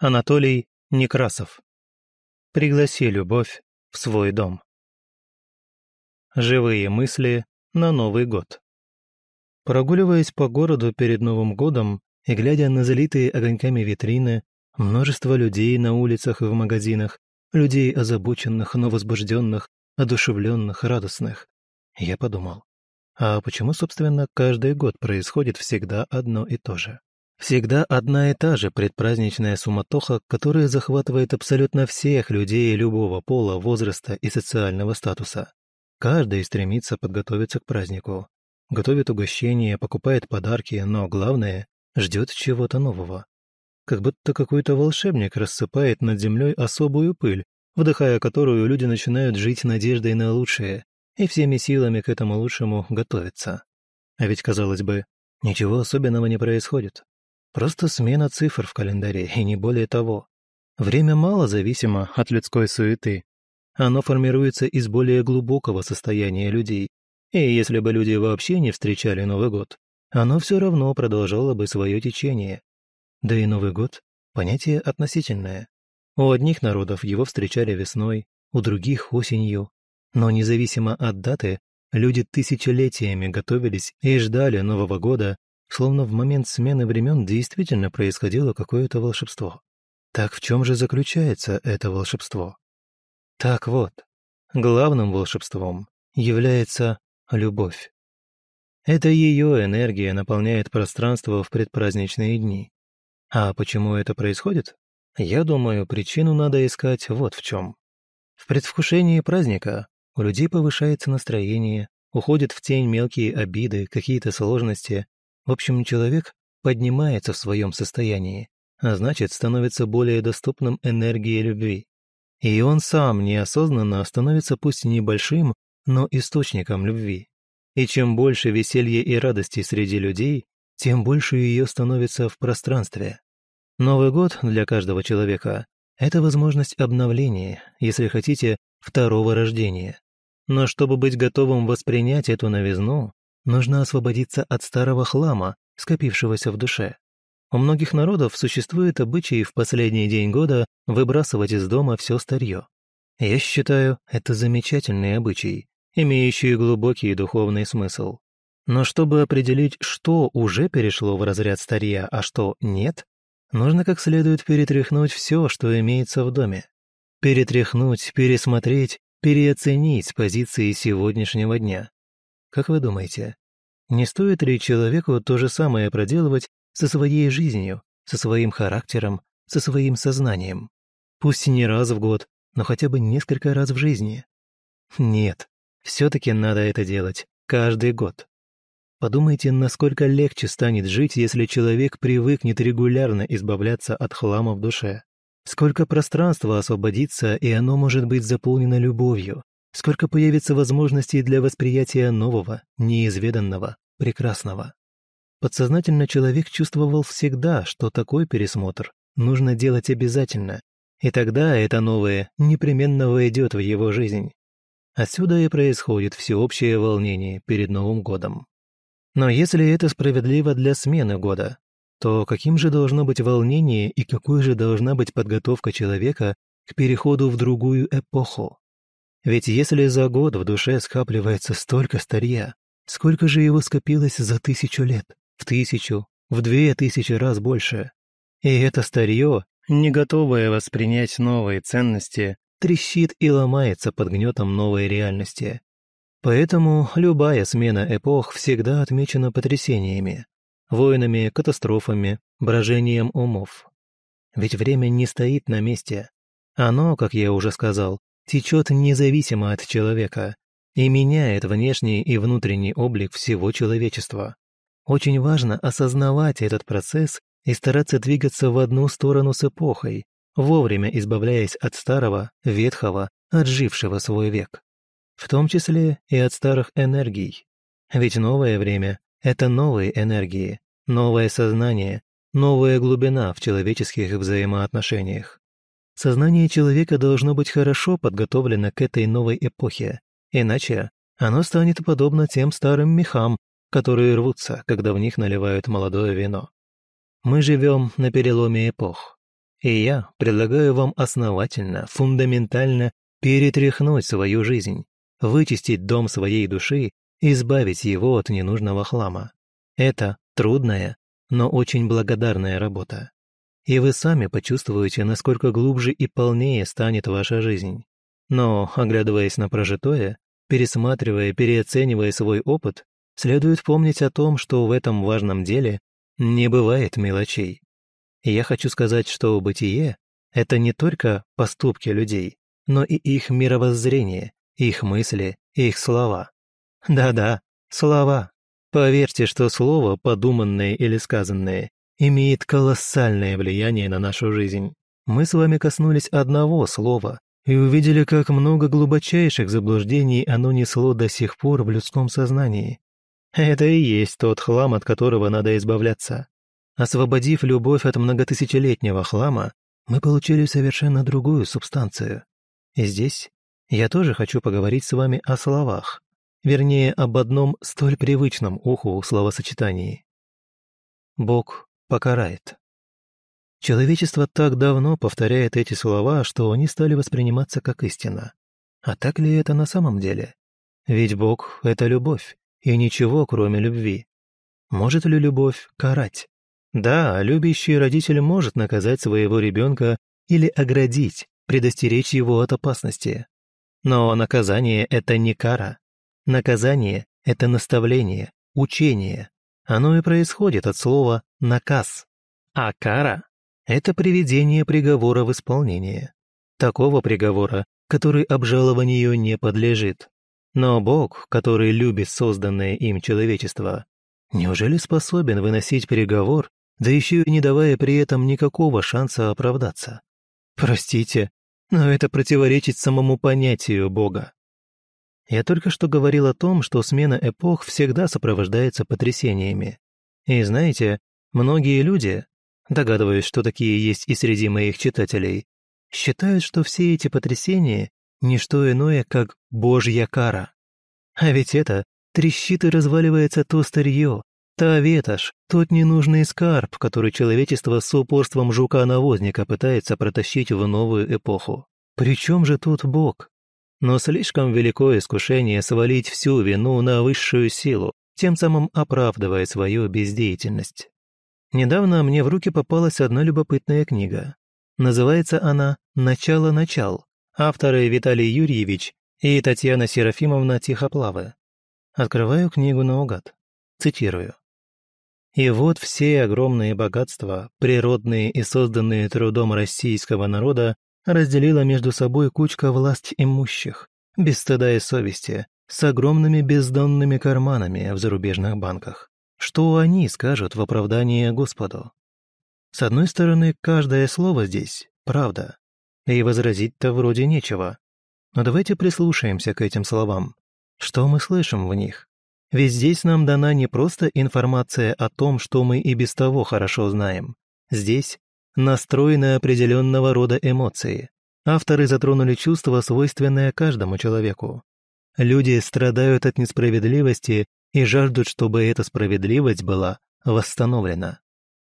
Анатолий Некрасов. Пригласи любовь в свой дом. Живые мысли на Новый год. Прогуливаясь по городу перед Новым годом и глядя на залитые огоньками витрины, множество людей на улицах и в магазинах, людей озабоченных, но возбужденных, одушевленных, радостных, я подумал, а почему, собственно, каждый год происходит всегда одно и то же? Всегда одна и та же предпраздничная суматоха, которая захватывает абсолютно всех людей любого пола, возраста и социального статуса. Каждый стремится подготовиться к празднику. Готовит угощения, покупает подарки, но главное – ждет чего-то нового. Как будто какой-то волшебник рассыпает над землей особую пыль, вдыхая которую люди начинают жить надеждой на лучшее и всеми силами к этому лучшему готовиться. А ведь, казалось бы, ничего особенного не происходит. Просто смена цифр в календаре, и не более того. Время мало зависимо от людской суеты. Оно формируется из более глубокого состояния людей. И если бы люди вообще не встречали Новый год, оно все равно продолжало бы свое течение. Да и Новый год – понятие относительное. У одних народов его встречали весной, у других – осенью. Но независимо от даты, люди тысячелетиями готовились и ждали Нового года Словно в момент смены времен действительно происходило какое-то волшебство. Так в чем же заключается это волшебство? Так вот, главным волшебством является любовь. Это ее энергия наполняет пространство в предпраздничные дни. А почему это происходит? Я думаю, причину надо искать вот в чем. В предвкушении праздника у людей повышается настроение, уходят в тень мелкие обиды, какие-то сложности, в общем, человек поднимается в своем состоянии, а значит, становится более доступным энергии любви. И он сам неосознанно становится пусть небольшим, но источником любви. И чем больше веселья и радости среди людей, тем больше ее становится в пространстве. Новый год для каждого человека – это возможность обновления, если хотите, второго рождения. Но чтобы быть готовым воспринять эту новизну, Нужно освободиться от старого хлама, скопившегося в душе. У многих народов существует обычай в последний день года выбрасывать из дома все старье. Я считаю, это замечательный обычай, имеющий глубокий духовный смысл. Но чтобы определить, что уже перешло в разряд старья, а что нет, нужно как следует перетряхнуть все, что имеется в доме. Перетряхнуть, пересмотреть, переоценить позиции сегодняшнего дня. Как вы думаете, не стоит ли человеку то же самое проделывать со своей жизнью, со своим характером, со своим сознанием? Пусть и не раз в год, но хотя бы несколько раз в жизни. Нет, все-таки надо это делать каждый год. Подумайте, насколько легче станет жить, если человек привыкнет регулярно избавляться от хлама в душе. Сколько пространства освободится, и оно может быть заполнено любовью, сколько появится возможностей для восприятия нового, неизведанного, прекрасного. Подсознательно человек чувствовал всегда, что такой пересмотр нужно делать обязательно, и тогда это новое непременно войдет в его жизнь. Отсюда и происходит всеобщее волнение перед Новым годом. Но если это справедливо для смены года, то каким же должно быть волнение и какой же должна быть подготовка человека к переходу в другую эпоху? Ведь если за год в душе скапливается столько старья, сколько же его скопилось за тысячу лет? В тысячу, в две тысячи раз больше. И это старье, не готовое воспринять новые ценности, трещит и ломается под гнетом новой реальности. Поэтому любая смена эпох всегда отмечена потрясениями, войнами, катастрофами, брожением умов. Ведь время не стоит на месте. Оно, как я уже сказал, течет независимо от человека и меняет внешний и внутренний облик всего человечества. Очень важно осознавать этот процесс и стараться двигаться в одну сторону с эпохой, вовремя избавляясь от старого, ветхого, отжившего свой век. В том числе и от старых энергий. Ведь новое время – это новые энергии, новое сознание, новая глубина в человеческих взаимоотношениях. Сознание человека должно быть хорошо подготовлено к этой новой эпохе, иначе оно станет подобно тем старым мехам, которые рвутся, когда в них наливают молодое вино. Мы живем на переломе эпох. И я предлагаю вам основательно, фундаментально перетряхнуть свою жизнь, вычистить дом своей души и избавить его от ненужного хлама. Это трудная, но очень благодарная работа и вы сами почувствуете, насколько глубже и полнее станет ваша жизнь. Но, оглядываясь на прожитое, пересматривая, переоценивая свой опыт, следует помнить о том, что в этом важном деле не бывает мелочей. Я хочу сказать, что бытие – это не только поступки людей, но и их мировоззрение, их мысли, их слова. Да-да, слова. Поверьте, что слово, подуманное или сказанное, имеет колоссальное влияние на нашу жизнь. Мы с вами коснулись одного слова и увидели, как много глубочайших заблуждений оно несло до сих пор в людском сознании. Это и есть тот хлам, от которого надо избавляться. Освободив любовь от многотысячелетнего хлама, мы получили совершенно другую субстанцию. И здесь я тоже хочу поговорить с вами о словах, вернее, об одном столь привычном уху словосочетании. Бог покарает. Человечество так давно повторяет эти слова, что они стали восприниматься как истина. А так ли это на самом деле? Ведь Бог — это любовь, и ничего, кроме любви. Может ли любовь карать? Да, любящий родитель может наказать своего ребенка или оградить, предостеречь его от опасности. Но наказание — это не кара. Наказание — это наставление, учение, оно и происходит от слова «наказ». А кара – это приведение приговора в исполнение. Такого приговора, который обжалованию не подлежит. Но Бог, который любит созданное им человечество, неужели способен выносить приговор, да еще и не давая при этом никакого шанса оправдаться? Простите, но это противоречит самому понятию Бога. Я только что говорил о том, что смена эпох всегда сопровождается потрясениями. И знаете, многие люди, догадываюсь, что такие есть и среди моих читателей, считают, что все эти потрясения – не что иное, как божья кара. А ведь это трещит и разваливается то старье, та ветошь, тот ненужный скарб, который человечество с упорством жука-навозника пытается протащить в новую эпоху. Причем же тут Бог? Но слишком велико искушение свалить всю вину на высшую силу, тем самым оправдывая свою бездеятельность. Недавно мне в руки попалась одна любопытная книга. Называется она «Начало начал», авторы Виталий Юрьевич и Татьяна Серафимовна Тихоплавы. Открываю книгу наугад. Цитирую. «И вот все огромные богатства, природные и созданные трудом российского народа, разделила между собой кучка власть имущих, без стыда и совести, с огромными бездонными карманами в зарубежных банках. Что они скажут в оправдании Господу? С одной стороны, каждое слово здесь – правда. И возразить-то вроде нечего. Но давайте прислушаемся к этим словам. Что мы слышим в них? Ведь здесь нам дана не просто информация о том, что мы и без того хорошо знаем. Здесь настрой на определенного рода эмоции. Авторы затронули чувства, свойственные каждому человеку. Люди страдают от несправедливости и жаждут, чтобы эта справедливость была восстановлена.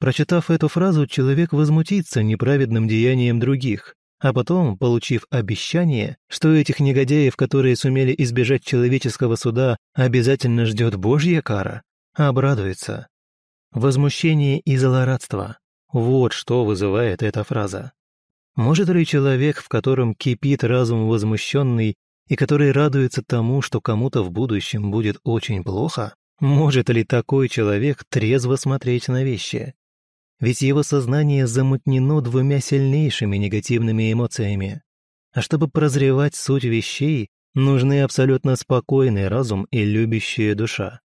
Прочитав эту фразу, человек возмутится неправедным деянием других, а потом, получив обещание, что этих негодяев, которые сумели избежать человеческого суда, обязательно ждет Божья кара, обрадуется. Возмущение и злорадство вот что вызывает эта фраза. Может ли человек, в котором кипит разум возмущенный и который радуется тому, что кому-то в будущем будет очень плохо, может ли такой человек трезво смотреть на вещи? Ведь его сознание замутнено двумя сильнейшими негативными эмоциями. А чтобы прозревать суть вещей, нужны абсолютно спокойный разум и любящая душа.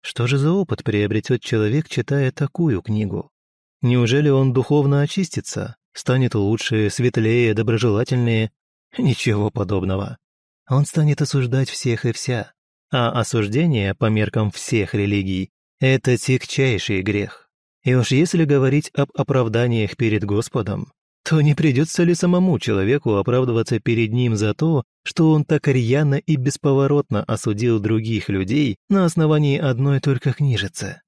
Что же за опыт приобретет человек, читая такую книгу? Неужели он духовно очистится, станет лучше, светлее, доброжелательнее? Ничего подобного. Он станет осуждать всех и вся. А осуждение, по меркам всех религий, это тягчайший грех. И уж если говорить об оправданиях перед Господом, то не придется ли самому человеку оправдываться перед ним за то, что он так рьяно и бесповоротно осудил других людей на основании одной только книжицы?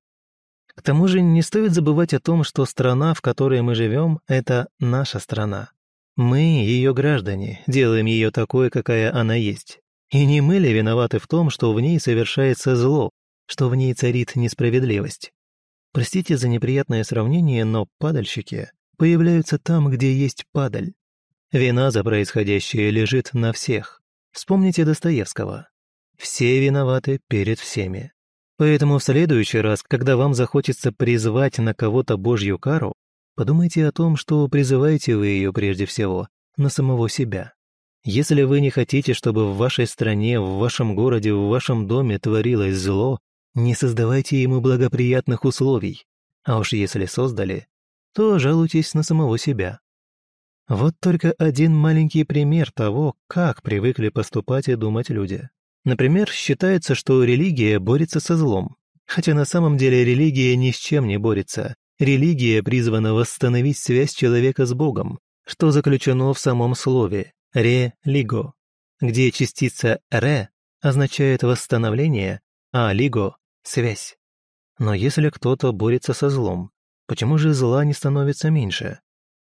К тому же не стоит забывать о том, что страна, в которой мы живем, это наша страна. Мы, ее граждане, делаем ее такой, какая она есть. И не мы ли виноваты в том, что в ней совершается зло, что в ней царит несправедливость? Простите за неприятное сравнение, но падальщики появляются там, где есть падаль. Вина за происходящее лежит на всех. Вспомните Достоевского. Все виноваты перед всеми. Поэтому в следующий раз, когда вам захочется призвать на кого-то Божью кару, подумайте о том, что призываете вы ее прежде всего на самого себя. Если вы не хотите, чтобы в вашей стране, в вашем городе, в вашем доме творилось зло, не создавайте ему благоприятных условий. А уж если создали, то жалуйтесь на самого себя. Вот только один маленький пример того, как привыкли поступать и думать люди. Например, считается, что религия борется со злом. Хотя на самом деле религия ни с чем не борется. Религия призвана восстановить связь человека с Богом, что заключено в самом слове «ре-лиго», где частица «ре» означает восстановление, а «лиго» — связь. Но если кто-то борется со злом, почему же зла не становится меньше?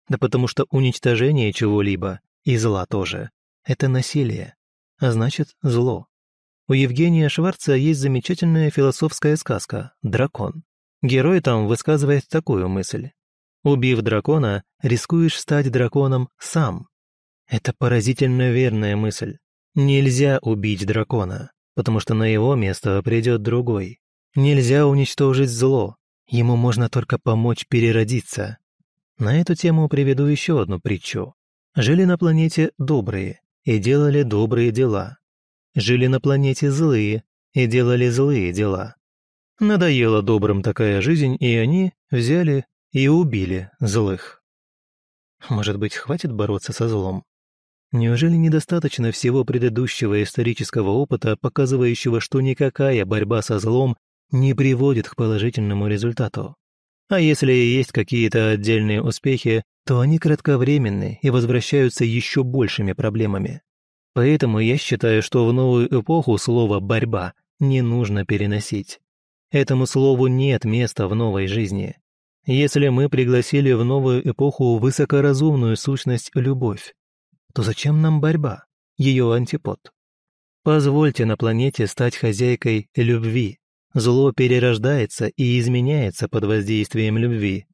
Да потому что уничтожение чего-либо, и зла тоже, это насилие, а значит зло. У Евгения Шварца есть замечательная философская сказка «Дракон». Герой там высказывает такую мысль. «Убив дракона, рискуешь стать драконом сам». Это поразительно верная мысль. Нельзя убить дракона, потому что на его место придет другой. Нельзя уничтожить зло, ему можно только помочь переродиться. На эту тему приведу еще одну притчу. Жили на планете добрые и делали добрые дела жили на планете злые и делали злые дела. Надоела добрым такая жизнь, и они взяли и убили злых. Может быть, хватит бороться со злом? Неужели недостаточно всего предыдущего исторического опыта, показывающего, что никакая борьба со злом не приводит к положительному результату? А если есть какие-то отдельные успехи, то они кратковременны и возвращаются еще большими проблемами. Поэтому я считаю, что в новую эпоху слово «борьба» не нужно переносить. Этому слову нет места в новой жизни. Если мы пригласили в новую эпоху высокоразумную сущность «любовь», то зачем нам борьба, ее антипод? Позвольте на планете стать хозяйкой любви. Зло перерождается и изменяется под воздействием любви.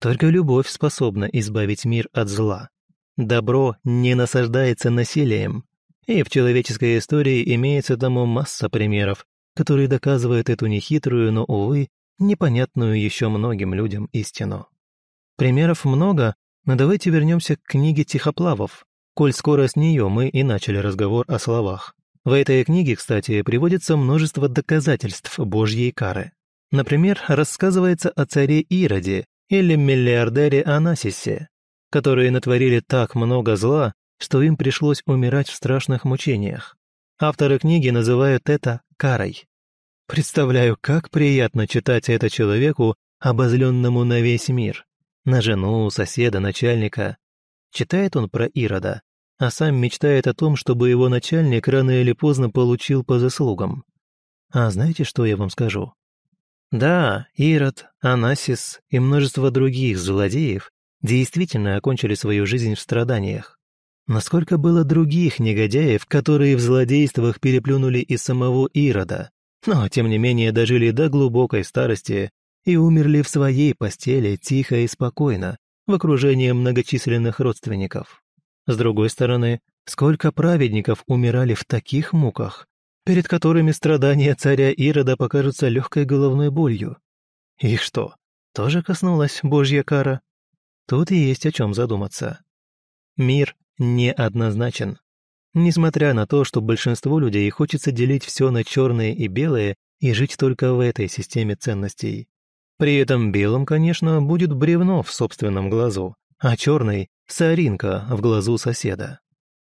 Только любовь способна избавить мир от зла. Добро не насаждается насилием, и в человеческой истории имеется тому масса примеров, которые доказывают эту нехитрую, но, увы, непонятную еще многим людям истину. Примеров много, но давайте вернемся к книге Тихоплавов, коль скоро с нее мы и начали разговор о словах. В этой книге, кстати, приводится множество доказательств Божьей кары. Например, рассказывается о царе Ироде или миллиардере Анасисе, которые натворили так много зла, что им пришлось умирать в страшных мучениях. Авторы книги называют это «карой». Представляю, как приятно читать это человеку, обозленному на весь мир. На жену, соседа, начальника. Читает он про Ирода, а сам мечтает о том, чтобы его начальник рано или поздно получил по заслугам. А знаете, что я вам скажу? Да, Ирод, Анасис и множество других злодеев действительно окончили свою жизнь в страданиях. Насколько было других негодяев, которые в злодействах переплюнули и самого Ирода, но, тем не менее, дожили до глубокой старости и умерли в своей постели тихо и спокойно, в окружении многочисленных родственников. С другой стороны, сколько праведников умирали в таких муках, перед которыми страдания царя Ирода покажутся легкой головной болью. И что, тоже коснулась божья кара? Тут и есть о чем задуматься. Мир неоднозначен. Несмотря на то, что большинству людей хочется делить все на черное и белое и жить только в этой системе ценностей. При этом белым, конечно, будет бревно в собственном глазу, а черный – соринка в глазу соседа.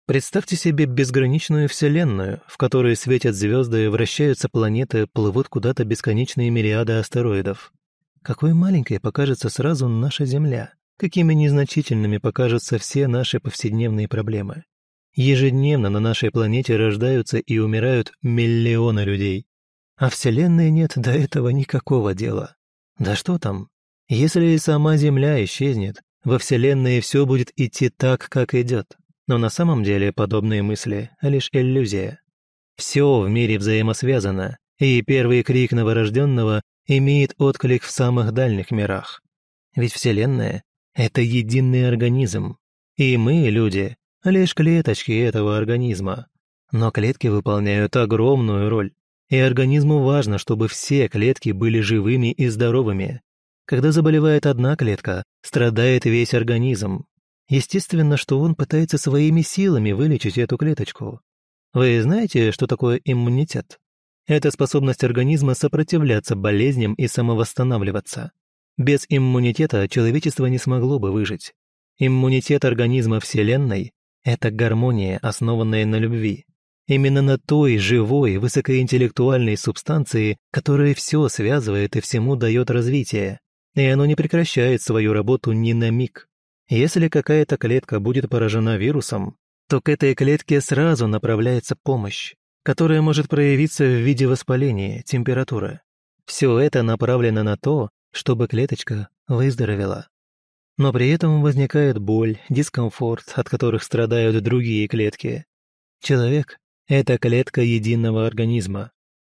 Представьте себе безграничную вселенную, в которой светят звезды, вращаются планеты, плывут куда-то бесконечные мириады астероидов. Какой маленькой покажется сразу наша Земля какими незначительными покажутся все наши повседневные проблемы. Ежедневно на нашей планете рождаются и умирают миллионы людей. А Вселенной нет до этого никакого дела. Да что там? Если и сама Земля исчезнет, во Вселенной все будет идти так, как идет. Но на самом деле подобные мысли – лишь иллюзия. Все в мире взаимосвязано, и первый крик новорожденного имеет отклик в самых дальних мирах. Ведь Вселенная это единый организм. И мы, люди, лишь клеточки этого организма. Но клетки выполняют огромную роль. И организму важно, чтобы все клетки были живыми и здоровыми. Когда заболевает одна клетка, страдает весь организм. Естественно, что он пытается своими силами вылечить эту клеточку. Вы знаете, что такое иммунитет? Это способность организма сопротивляться болезням и самовосстанавливаться. Без иммунитета человечество не смогло бы выжить. Иммунитет организма Вселенной – это гармония, основанная на любви. Именно на той живой, высокоинтеллектуальной субстанции, которая все связывает и всему дает развитие. И оно не прекращает свою работу ни на миг. Если какая-то клетка будет поражена вирусом, то к этой клетке сразу направляется помощь, которая может проявиться в виде воспаления, температуры. Все это направлено на то, чтобы клеточка выздоровела. Но при этом возникает боль, дискомфорт, от которых страдают другие клетки. Человек – это клетка единого организма.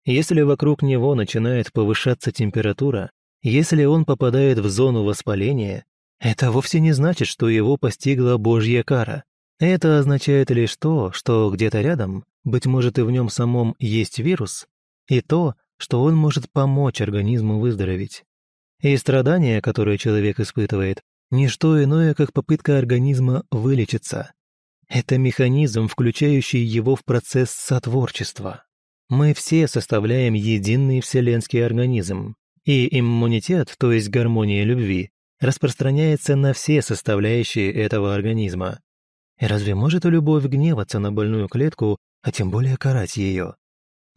Если вокруг него начинает повышаться температура, если он попадает в зону воспаления, это вовсе не значит, что его постигла божья кара. Это означает лишь то, что где-то рядом, быть может и в нем самом есть вирус, и то, что он может помочь организму выздороветь. И страдания, которые человек испытывает, не что иное, как попытка организма вылечиться. Это механизм, включающий его в процесс сотворчества. Мы все составляем единый вселенский организм, и иммунитет, то есть гармония любви, распространяется на все составляющие этого организма. И разве может любовь гневаться на больную клетку, а тем более карать ее?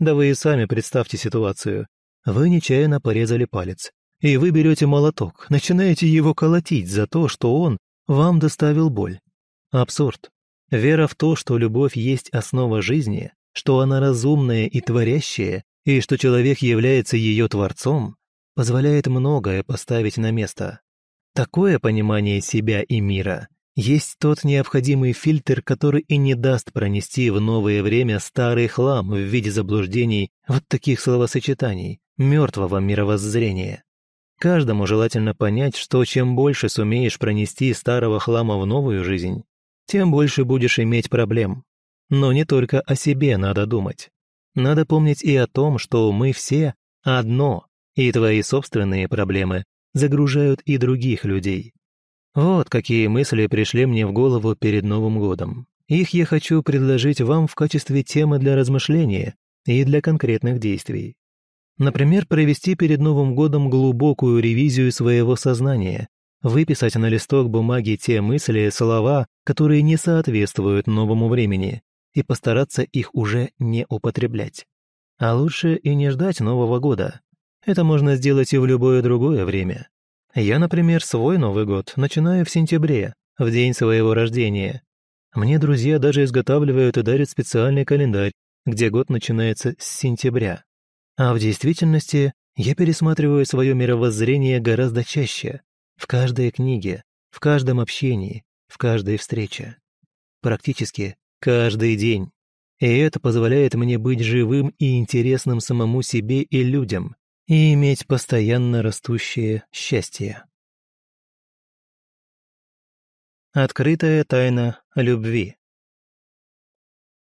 Да вы и сами представьте ситуацию. Вы нечаянно порезали палец, и вы берете молоток, начинаете его колотить за то, что он вам доставил боль. Абсурд. Вера в то, что любовь есть основа жизни, что она разумная и творящая, и что человек является ее творцом, позволяет многое поставить на место. Такое понимание себя и мира есть тот необходимый фильтр, который и не даст пронести в новое время старый хлам в виде заблуждений вот таких словосочетаний, мертвого мировоззрения. Каждому желательно понять, что чем больше сумеешь пронести старого хлама в новую жизнь, тем больше будешь иметь проблем. Но не только о себе надо думать. Надо помнить и о том, что мы все одно, и твои собственные проблемы загружают и других людей. Вот какие мысли пришли мне в голову перед Новым годом. Их я хочу предложить вам в качестве темы для размышления и для конкретных действий. Например, провести перед Новым годом глубокую ревизию своего сознания, выписать на листок бумаги те мысли, и слова, которые не соответствуют новому времени, и постараться их уже не употреблять. А лучше и не ждать Нового года. Это можно сделать и в любое другое время. Я, например, свой Новый год начинаю в сентябре, в день своего рождения. Мне друзья даже изготавливают и дарят специальный календарь, где год начинается с сентября. А в действительности я пересматриваю свое мировоззрение гораздо чаще, в каждой книге, в каждом общении, в каждой встрече. Практически каждый день. И это позволяет мне быть живым и интересным самому себе и людям, и иметь постоянно растущее счастье. Открытая тайна любви.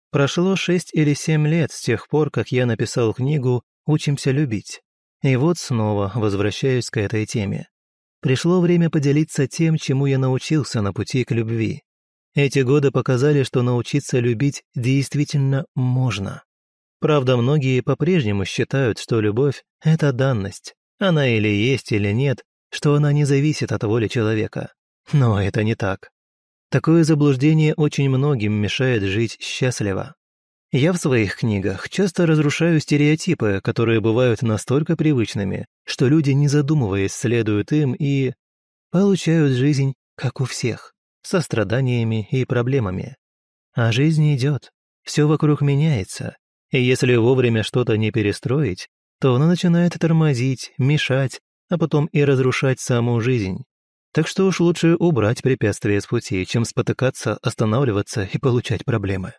Прошло шесть или семь лет с тех пор, как я написал книгу учимся любить. И вот снова возвращаюсь к этой теме. Пришло время поделиться тем, чему я научился на пути к любви. Эти годы показали, что научиться любить действительно можно. Правда, многие по-прежнему считают, что любовь – это данность. Она или есть, или нет, что она не зависит от воли человека. Но это не так. Такое заблуждение очень многим мешает жить счастливо. Я в своих книгах часто разрушаю стереотипы, которые бывают настолько привычными, что люди, не задумываясь, следуют им и... получают жизнь, как у всех, со страданиями и проблемами. А жизнь идет, все вокруг меняется, и если вовремя что-то не перестроить, то оно начинает тормозить, мешать, а потом и разрушать саму жизнь. Так что уж лучше убрать препятствия с пути, чем спотыкаться, останавливаться и получать проблемы.